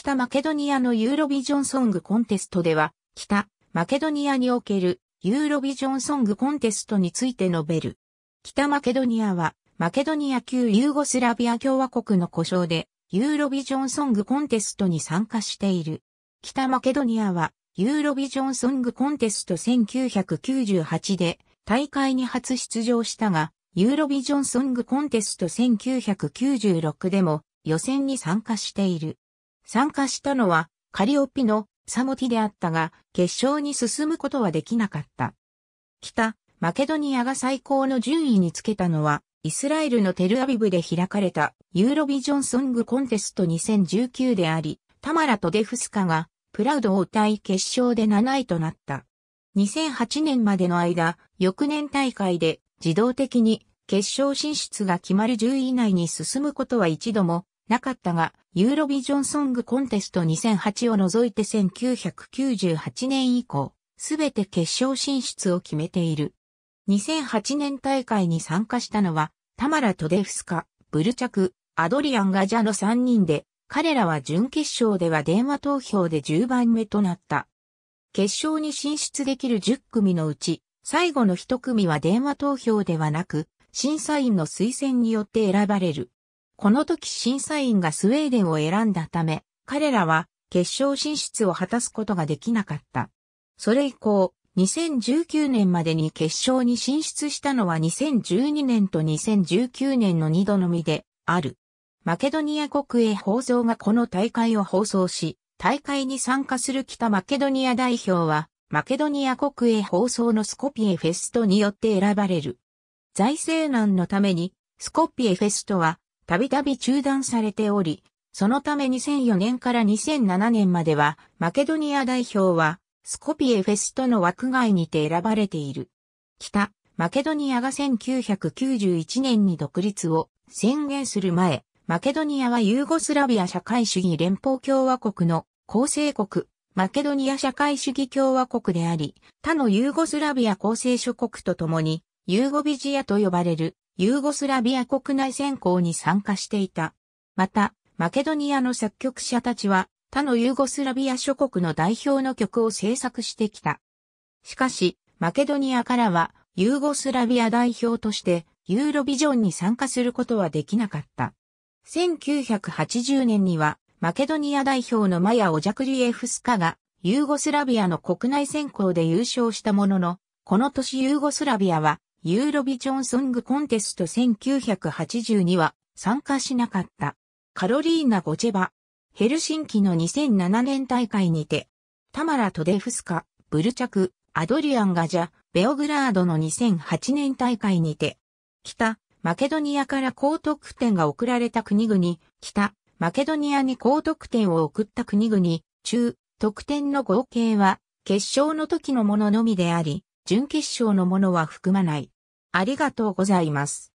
北マケドニアのユーロビジョンソングコンテストでは、北マケドニアにおけるユーロビジョンソングコンテストについて述べる。北マケドニアは、マケドニア旧ユーゴスラビア共和国の故障で、ユーロビジョンソングコンテストに参加している。北マケドニアは、ユーロビジョンソングコンテスト1998で大会に初出場したが、ユーロビジョンソングコンテスト1996でも予選に参加している。参加したのはカリオピのサモティであったが、決勝に進むことはできなかった。北、マケドニアが最高の順位につけたのは、イスラエルのテルアビブで開かれたユーロビジョンソングコンテスト2019であり、タマラとデフスカがプラウドを歌い決勝で7位となった。2008年までの間、翌年大会で自動的に決勝進出が決まる10位以内に進むことは一度もなかったが、ユーロビジョンソングコンテスト2008を除いて1998年以降、すべて決勝進出を決めている。2008年大会に参加したのは、タマラ・トデフスカ、ブルチャク、アドリアン・ガジャの3人で、彼らは準決勝では電話投票で10番目となった。決勝に進出できる10組のうち、最後の1組は電話投票ではなく、審査員の推薦によって選ばれる。この時審査員がスウェーデンを選んだため、彼らは決勝進出を果たすことができなかった。それ以降、2019年までに決勝に進出したのは2012年と2019年の2度のみである。マケドニア国営放送がこの大会を放送し、大会に参加する北マケドニア代表は、マケドニア国営放送のスコピエフェストによって選ばれる。財政難のために、スコピエフェストはたびたび中断されており、そのため2004年から2007年までは、マケドニア代表は、スコピエフェストの枠外にて選ばれている。北、マケドニアが1991年に独立を宣言する前、マケドニアはユーゴスラビア社会主義連邦共和国の構成国、マケドニア社会主義共和国であり、他のユーゴスラビア構成諸国と共に、ユーゴビジアと呼ばれるユーゴスラビア国内選考に参加していた。また、マケドニアの作曲者たちは、他のユーゴスラビア諸国の代表の曲を制作してきた。しかし、マケドニアからは、ユーゴスラビア代表として、ユーロビジョンに参加することはできなかった。1980年には、マケドニア代表のマヤ・オジャクリエフスカが、ユーゴスラビアの国内選考で優勝したものの、この年ユーゴスラビアはユーロビジョンソングコンテスト1982は参加しなかった。カロリーナ・ゴチェバ、ヘルシンキの2007年大会にて、タマラ・トデフスカ、ブルチャク、アドリアン・ガジャ、ベオグラードの2008年大会にて、北、マケドニアから高得点が送られた国々、北、マケドニアに高得点を送った国々、中、得点の合計は、決勝の時のもののみであり、準決勝のものは含まない。ありがとうございます。